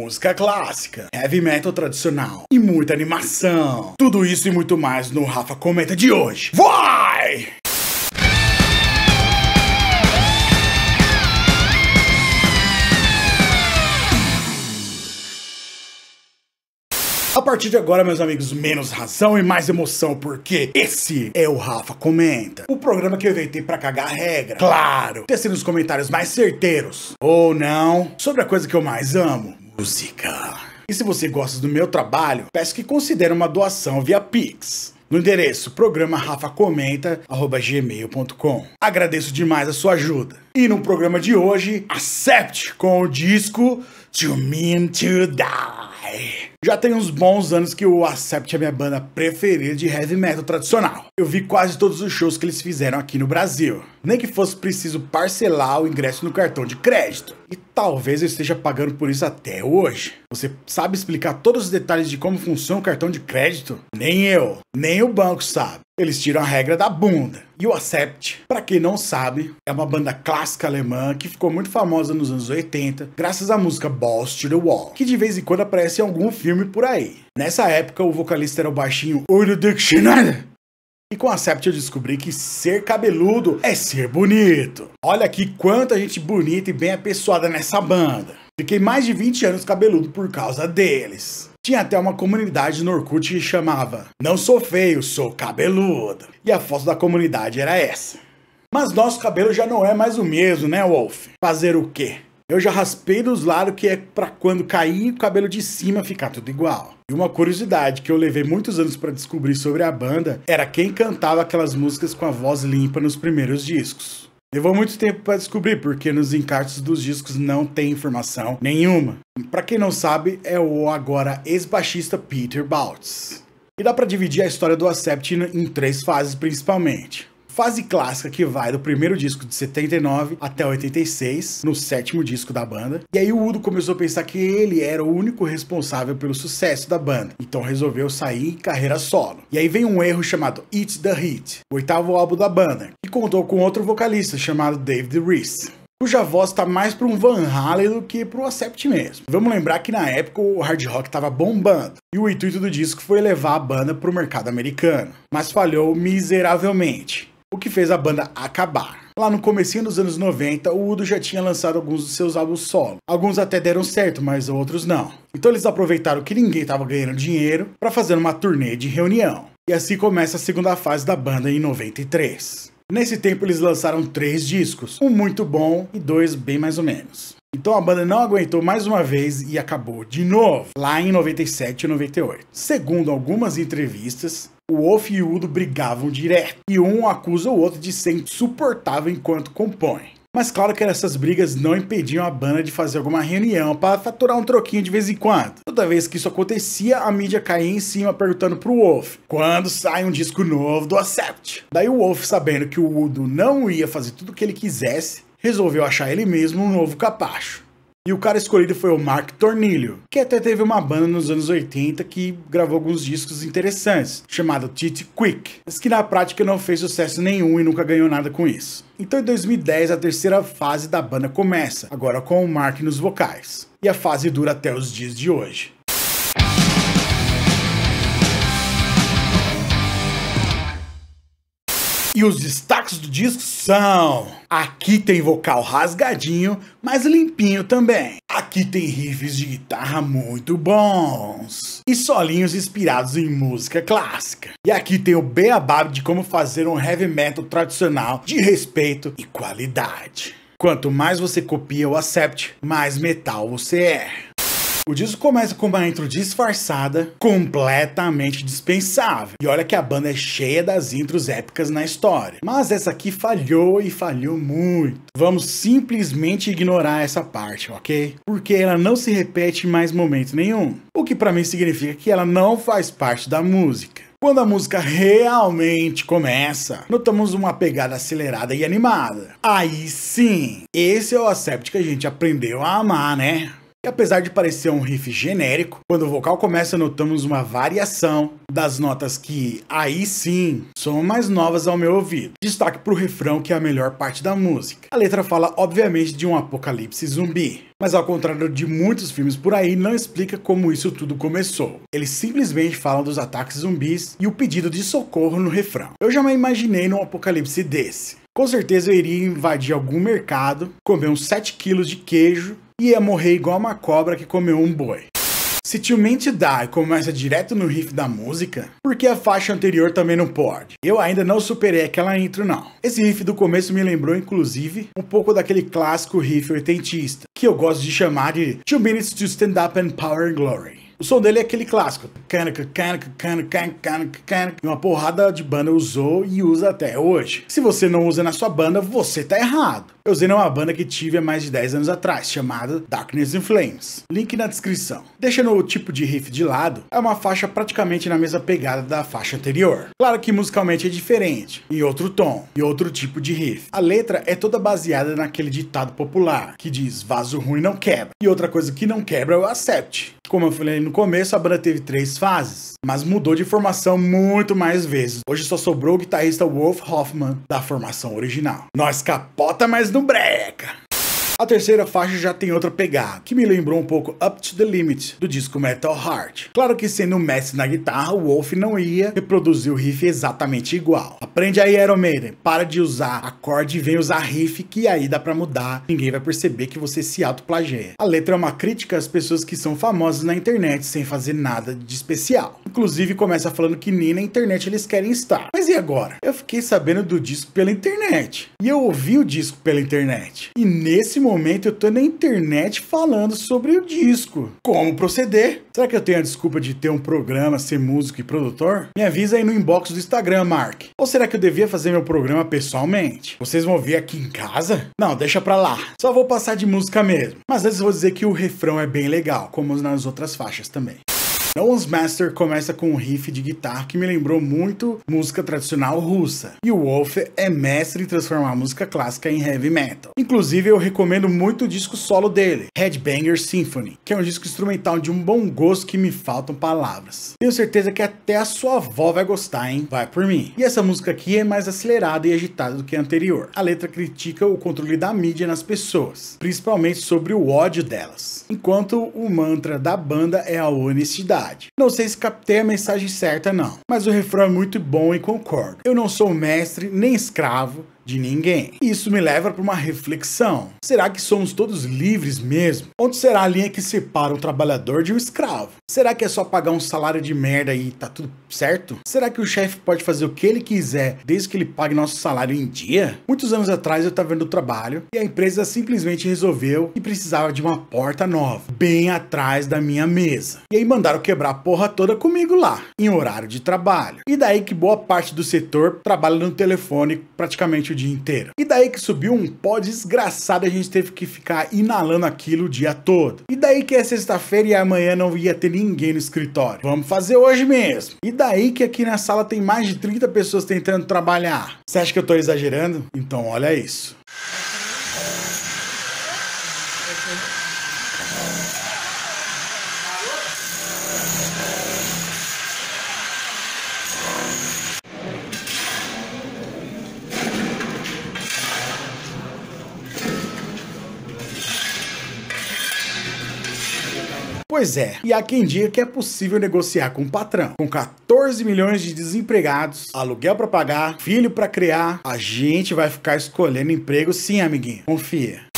música clássica, heavy metal tradicional e muita animação. Tudo isso e muito mais no Rafa Comenta de hoje. Vai! partir de agora, meus amigos, menos razão e mais emoção, porque esse é o Rafa Comenta. O programa que eu inventei para cagar a regra. Claro, ter sido os comentários mais certeiros, ou não, sobre a coisa que eu mais amo, música. E se você gosta do meu trabalho, peço que considere uma doação via Pix no endereço programa Agradeço demais a sua ajuda. E no programa de hoje, accepte com o disco To Mean to Die. Já tem uns bons anos que o Accept é minha banda preferida de heavy metal tradicional. Eu vi quase todos os shows que eles fizeram aqui no Brasil. Nem que fosse preciso parcelar o ingresso no cartão de crédito. E talvez eu esteja pagando por isso até hoje. Você sabe explicar todos os detalhes de como funciona o cartão de crédito? Nem eu, nem o banco sabe. Eles tiram a regra da bunda. E o Accept, para quem não sabe, é uma banda clássica alemã que ficou muito famosa nos anos 80 graças à música Balls to the Wall, que de vez em quando aparece aparece em algum filme por aí. Nessa época, o vocalista era o baixinho Ouro Schneider E com a Sept eu descobri que ser cabeludo é ser bonito. Olha aqui quanta gente bonita e bem apessoada nessa banda. Fiquei mais de 20 anos cabeludo por causa deles. Tinha até uma comunidade no Orkut que chamava Não sou feio, sou cabeludo. E a foto da comunidade era essa. Mas nosso cabelo já não é mais o mesmo, né, Wolf? Fazer o quê? Eu já raspei dos lados que é para quando cair o cabelo de cima ficar tudo igual. E uma curiosidade que eu levei muitos anos para descobrir sobre a banda era quem cantava aquelas músicas com a voz limpa nos primeiros discos. Levou muito tempo para descobrir, porque nos encartes dos discos não tem informação nenhuma. Para quem não sabe, é o agora ex-baixista Peter Baltz. E dá para dividir a história do Accept em três fases principalmente fase clássica que vai do primeiro disco de 79 até 86, no sétimo disco da banda. E aí o Udo começou a pensar que ele era o único responsável pelo sucesso da banda, então resolveu sair em carreira solo. E aí vem um erro chamado It's the Hit, o oitavo álbum da banda, que contou com outro vocalista chamado David Reese cuja voz está mais para um Van Halen do que para o Accept mesmo. Vamos lembrar que na época o hard rock estava bombando, e o intuito do disco foi levar a banda para o mercado americano, mas falhou miseravelmente o que fez a banda acabar. Lá no comecinho dos anos 90, o Udo já tinha lançado alguns dos seus álbuns solo. Alguns até deram certo, mas outros não. Então eles aproveitaram que ninguém estava ganhando dinheiro para fazer uma turnê de reunião. E assim começa a segunda fase da banda em 93. Nesse tempo eles lançaram três discos, um muito bom e dois bem mais ou menos. Então a banda não aguentou mais uma vez e acabou de novo, lá em 97 e 98. Segundo algumas entrevistas, o Wolf e o Udo brigavam direto, e um acusa o outro de ser insuportável enquanto compõe. Mas claro que essas brigas não impediam a banda de fazer alguma reunião para faturar um troquinho de vez em quando. Toda vez que isso acontecia, a mídia caía em cima perguntando pro Wolf quando sai um disco novo do Accept. Daí o Wolf, sabendo que o Udo não ia fazer tudo o que ele quisesse, resolveu achar ele mesmo um novo capacho. E o cara escolhido foi o Mark Tornillo, que até teve uma banda nos anos 80 que gravou alguns discos interessantes, chamado Titi Quick, mas que na prática não fez sucesso nenhum e nunca ganhou nada com isso. Então em 2010 a terceira fase da banda começa, agora com o Mark nos vocais. E a fase dura até os dias de hoje. E os destaques do disco são: aqui tem vocal rasgadinho, mas limpinho também. Aqui tem riffs de guitarra muito bons e solinhos inspirados em música clássica. E aqui tem o beabá de como fazer um heavy metal tradicional de respeito e qualidade. Quanto mais você copia o Accept, mais metal você é. O disco começa com uma intro disfarçada, completamente dispensável. E olha que a banda é cheia das intros épicas na história. Mas essa aqui falhou e falhou muito. Vamos simplesmente ignorar essa parte, ok? Porque ela não se repete em mais momento nenhum. O que para mim significa que ela não faz parte da música. Quando a música realmente começa, notamos uma pegada acelerada e animada. Aí sim, esse é o Accept que a gente aprendeu a amar, né? E apesar de parecer um riff genérico, quando o vocal começa notamos uma variação das notas que, aí sim, são mais novas ao meu ouvido. Destaque para o refrão que é a melhor parte da música. A letra fala obviamente de um apocalipse zumbi, mas ao contrário de muitos filmes por aí, não explica como isso tudo começou. Eles simplesmente falam dos ataques zumbis e o pedido de socorro no refrão. Eu já me imaginei num apocalipse desse. Com certeza eu iria invadir algum mercado, comer uns 7 quilos de queijo ia morrer igual uma cobra que comeu um boi. Se Sutilmente dá e começa direto no riff da música, porque a faixa anterior também não pode. Eu ainda não superei aquela intro não. Esse riff do começo me lembrou inclusive um pouco daquele clássico riff oitentista, que eu gosto de chamar de Two Minutes to Stand Up and Power and Glory. O som dele é aquele clássico. E uma porrada de banda usou e usa até hoje. Se você não usa na sua banda, você tá errado. Eu usei numa banda que tive há mais de 10 anos atrás, chamada Darkness in Flames. Link na descrição. Deixando o tipo de riff de lado, é uma faixa praticamente na mesma pegada da faixa anterior. Claro que musicalmente é diferente, em outro tom, e outro tipo de riff. A letra é toda baseada naquele ditado popular, que diz vaso ruim não quebra, e outra coisa que não quebra é o accept Como eu falei no no começo, a banda teve três fases, mas mudou de formação muito mais vezes. Hoje só sobrou o guitarrista Wolf Hoffman da formação original. Nós capota mais no breca! A terceira faixa já tem outra pegada, que me lembrou um pouco Up to the Limit, do disco Metal Heart. Claro que sendo um mestre na guitarra, o Wolf não ia reproduzir o riff exatamente igual. Aprende aí Iron Maiden, para de usar acorde e vem usar riff, que aí dá pra mudar, ninguém vai perceber que você se autoplageia. A letra é uma crítica às pessoas que são famosas na internet sem fazer nada de especial. Inclusive começa falando que nem na internet eles querem estar. Mas e agora? Eu fiquei sabendo do disco pela internet, e eu ouvi o disco pela internet, e nesse momento momento eu tô na internet falando sobre o disco. Como proceder? Será que eu tenho a desculpa de ter um programa, ser músico e produtor? Me avisa aí no inbox do Instagram, Mark. Ou será que eu devia fazer meu programa pessoalmente? Vocês vão ver aqui em casa? Não, deixa pra lá. Só vou passar de música mesmo. Mas antes vou dizer que o refrão é bem legal, como nas outras faixas também. No One's Master começa com um riff de guitarra que me lembrou muito música tradicional russa, e o Wolf é mestre em transformar música clássica em heavy metal. Inclusive, eu recomendo muito o disco solo dele, Headbanger Symphony, que é um disco instrumental de um bom gosto que me faltam palavras. Tenho certeza que até a sua avó vai gostar, hein? Vai por mim. E essa música aqui é mais acelerada e agitada do que a anterior. A letra critica o controle da mídia nas pessoas, principalmente sobre o ódio delas enquanto o mantra da banda é a honestidade. Não sei se captei a mensagem certa não, mas o refrão é muito bom e concordo. Eu não sou mestre nem escravo, de ninguém. Isso me leva para uma reflexão. Será que somos todos livres mesmo? Onde será a linha que separa o trabalhador de um escravo? Será que é só pagar um salário de merda e tá tudo certo? Será que o chefe pode fazer o que ele quiser desde que ele pague nosso salário em dia? Muitos anos atrás eu estava vendo trabalho e a empresa simplesmente resolveu que precisava de uma porta nova, bem atrás da minha mesa. E aí mandaram quebrar a porra toda comigo lá, em horário de trabalho. E daí que boa parte do setor trabalha no telefone praticamente durante o dia inteiro. E daí que subiu um pó desgraçado, a gente teve que ficar inalando aquilo o dia todo. E daí que é sexta-feira e amanhã não ia ter ninguém no escritório. Vamos fazer hoje mesmo. E daí que aqui na sala tem mais de 30 pessoas tentando trabalhar. Você acha que eu tô exagerando? Então olha isso. Pois é, e há quem diga que é possível negociar com o patrão. Com 14 milhões de desempregados, aluguel para pagar, filho para criar, a gente vai ficar escolhendo emprego sim, amiguinho. Confia.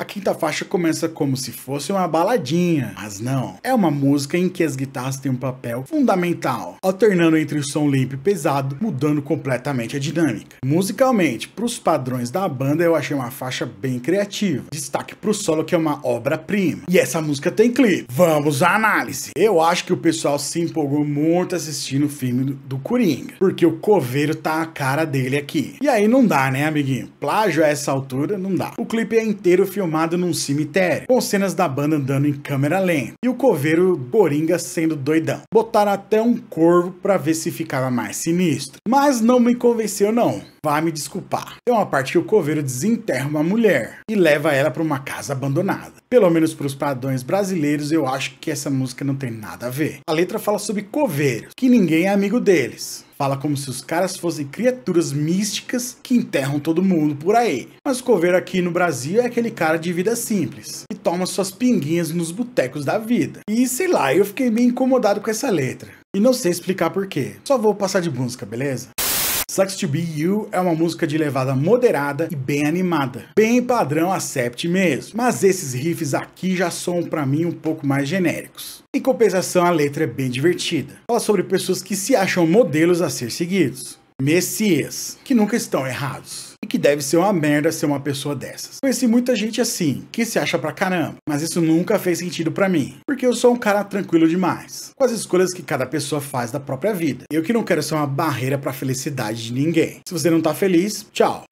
A quinta faixa começa como se fosse uma baladinha, mas não. É uma música em que as guitarras têm um papel fundamental, alternando entre o som limpo e pesado, mudando completamente a dinâmica. Musicalmente, para os padrões da banda, eu achei uma faixa bem criativa. Destaque para o solo que é uma obra-prima. E essa música tem clipe. Vamos à análise. Eu acho que o pessoal se empolgou muito assistindo o filme do, Coringa, porque o coveiro tá a cara dele aqui. E aí não dá, né, amiguinho? Plágio a essa altura não dá. O clipe é inteiro filmado transformado num cemitério, com cenas da banda andando em câmera lenta, e o coveiro Boringa sendo doidão. Botaram até um corvo para ver se ficava mais sinistro. Mas não me convenceu não. Vá me desculpar. Tem uma parte que o coveiro desenterra uma mulher e leva ela para uma casa abandonada. Pelo menos para os padrões brasileiros, eu acho que essa música não tem nada a ver. A letra fala sobre coveiros, que ninguém é amigo deles. Fala como se os caras fossem criaturas místicas que enterram todo mundo por aí. Mas o coveiro aqui no Brasil é aquele cara de vida simples, e toma suas pinguinhas nos botecos da vida. E sei lá, eu fiquei meio incomodado com essa letra. E não sei explicar porquê. Só vou passar de música, beleza? Sucks to Be You é uma música de levada moderada e bem animada, bem padrão Acept mesmo, mas esses riffs aqui já são para mim um pouco mais genéricos. Em compensação, a letra é bem divertida. Fala sobre pessoas que se acham modelos a ser seguidos, messias, que nunca estão errados e que deve ser uma merda ser uma pessoa dessas. Conheci muita gente assim, que se acha pra caramba, mas isso nunca fez sentido pra mim, porque eu sou um cara tranquilo demais, com as escolhas que cada pessoa faz da própria vida. Eu que não quero ser uma barreira pra felicidade de ninguém. Se você não tá feliz, tchau.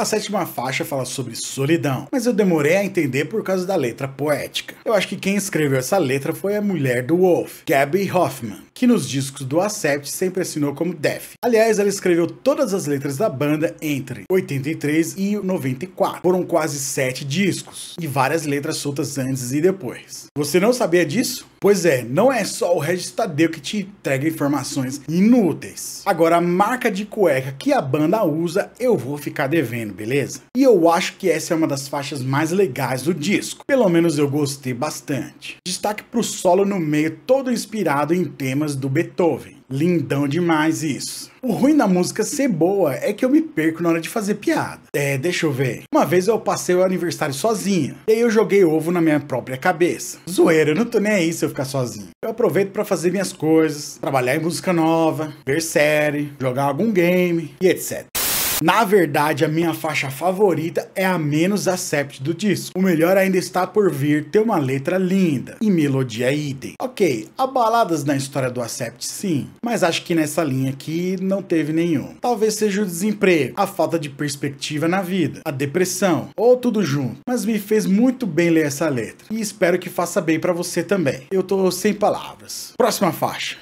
A sétima faixa fala sobre solidão, mas eu demorei a entender por causa da letra poética. Eu acho que quem escreveu essa letra foi a mulher do Wolf, Gabby Hoffman, que nos discos do Acept sempre assinou como Def. Aliás, ela escreveu todas as letras da banda entre 83 e 94. Foram quase sete discos e várias letras soltas antes e depois. Você não sabia disso? Pois é, não é só o Registadeu que te entrega informações inúteis. Agora, a marca de cueca que a banda usa, eu vou ficar devendo, beleza? E eu acho que essa é uma das faixas mais legais do disco. Pelo menos eu gostei bastante. Destaque pro solo no meio, todo inspirado em temas do Beethoven. Lindão demais isso. O ruim da música ser boa é que eu me perco na hora de fazer piada. É, deixa eu ver. Uma vez eu passei o aniversário sozinho, e aí eu joguei ovo na minha própria cabeça. Zoeira, eu não tô nem aí se eu ficar sozinho. Eu aproveito para fazer minhas coisas, trabalhar em música nova, ver série, jogar algum game e etc. Na verdade, a minha faixa favorita é a menos accept do disco. O melhor ainda está por vir ter uma letra linda e melodia é idem. Ok, há baladas na história do accept sim, mas acho que nessa linha aqui não teve nenhum. Talvez seja o desemprego, a falta de perspectiva na vida, a depressão, ou tudo junto. Mas me fez muito bem ler essa letra e espero que faça bem para você também. Eu tô sem palavras. Próxima faixa.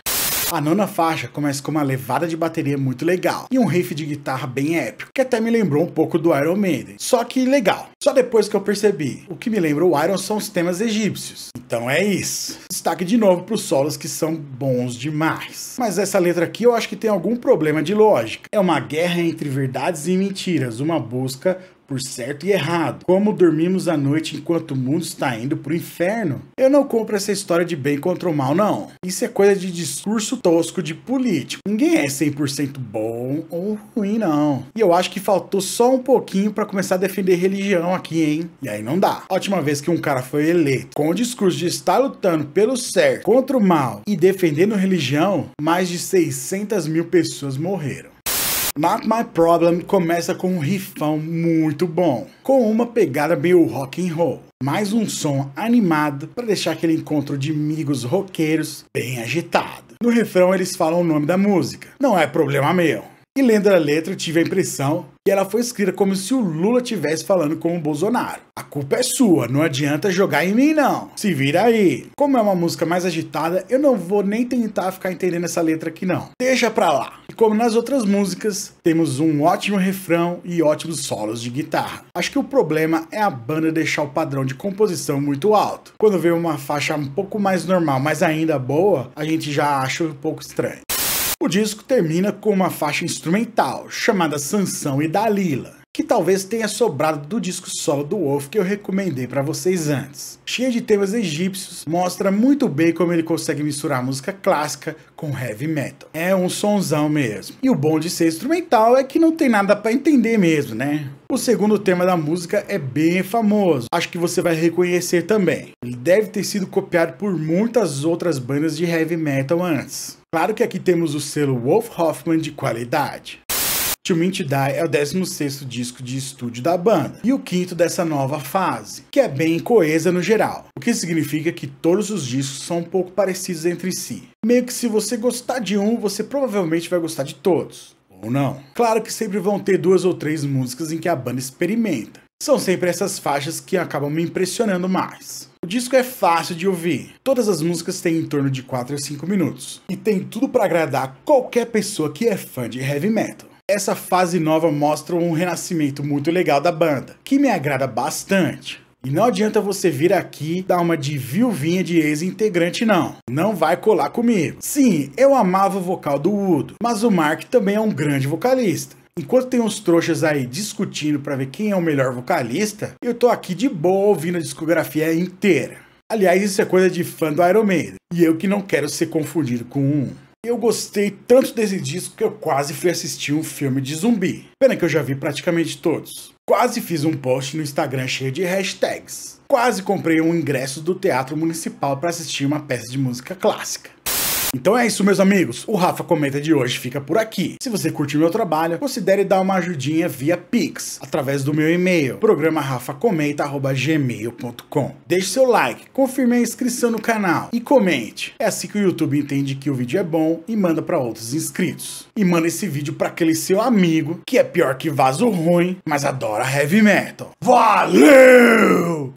A nona faixa começa com uma levada de bateria muito legal e um riff de guitarra bem épico, que até me lembrou um pouco do Iron Maiden, só que legal. Só depois que eu percebi, o que me lembra o Iron são os temas egípcios. Então é isso. Destaque de novo para os solos que são bons demais. Mas essa letra aqui eu acho que tem algum problema de lógica. É uma guerra entre verdades e mentiras, uma busca por certo e errado. Como dormimos à noite enquanto o mundo está indo para o inferno. Eu não compro essa história de bem contra o mal, não. Isso é coisa de discurso tosco de político. Ninguém é 100% bom ou ruim, não. E eu acho que faltou só um pouquinho para começar a defender religião aqui, hein? E aí não dá. A última vez que um cara foi eleito com o discurso de estar lutando pelo certo contra o mal e defendendo religião, mais de 600 mil pessoas morreram. Not My Problem começa com um riffão muito bom, com uma pegada meio rock and roll. Mais um som animado para deixar aquele encontro de amigos roqueiros bem agitado. No refrão eles falam o nome da música. Não é problema meu. E lendo a letra tive a impressão e ela foi escrita como se o Lula tivesse falando com o Bolsonaro. A culpa é sua, não adianta jogar em mim não. Se vira aí. Como é uma música mais agitada, eu não vou nem tentar ficar entendendo essa letra aqui não. Deixa pra lá. E como nas outras músicas, temos um ótimo refrão e ótimos solos de guitarra. Acho que o problema é a banda deixar o padrão de composição muito alto. Quando vem uma faixa um pouco mais normal, mas ainda boa, a gente já acha um pouco estranho. O disco termina com uma faixa instrumental chamada Sansão e Dalila, que talvez tenha sobrado do disco solo do Wolf que eu recomendei para vocês antes. Cheia de temas egípcios, mostra muito bem como ele consegue misturar música clássica com heavy metal. É um sonzão mesmo. E o bom de ser instrumental é que não tem nada para entender mesmo, né? O segundo tema da música é bem famoso, acho que você vai reconhecer também. Ele deve ter sido copiado por muitas outras bandas de heavy metal antes. Claro que aqui temos o selo Wolf Hoffman de qualidade. To Mean Die é o 16 disco de estúdio da banda, e o quinto dessa nova fase, que é bem coesa no geral, o que significa que todos os discos são um pouco parecidos entre si. Meio que se você gostar de um, você provavelmente vai gostar de todos, ou não. Claro que sempre vão ter duas ou três músicas em que a banda experimenta. São sempre essas faixas que acabam me impressionando mais disco é fácil de ouvir. Todas as músicas têm em torno de 4 a 5 minutos. E tem tudo para agradar qualquer pessoa que é fã de heavy metal. Essa fase nova mostra um renascimento muito legal da banda, que me agrada bastante. E não adianta você vir aqui dar uma de viuvinha de ex-integrante, não. Não vai colar comigo. Sim, eu amava o vocal do Udo, mas o Mark também é um grande vocalista. Enquanto tem uns trouxas aí discutindo para ver quem é o melhor vocalista, eu tô aqui de boa ouvindo a discografia inteira. Aliás, isso é coisa de fã do Iron Maiden, e eu que não quero ser confundido com um. Eu gostei tanto desse disco que eu quase fui assistir um filme de zumbi. Pena que eu já vi praticamente todos. Quase fiz um post no Instagram cheio de hashtags. Quase comprei um ingresso do Teatro Municipal para assistir uma peça de música clássica. Então é isso, meus amigos. O Rafa Comenta de hoje fica por aqui. Se você curtiu meu trabalho, considere dar uma ajudinha via Pix, através do meu e-mail, programa rafacomenta.gmail.com. Deixe seu like, confirme a inscrição no canal e comente. É assim que o YouTube entende que o vídeo é bom e manda para outros inscritos. E manda esse vídeo para aquele seu amigo que é pior que vaso ruim, mas adora heavy metal. Valeu!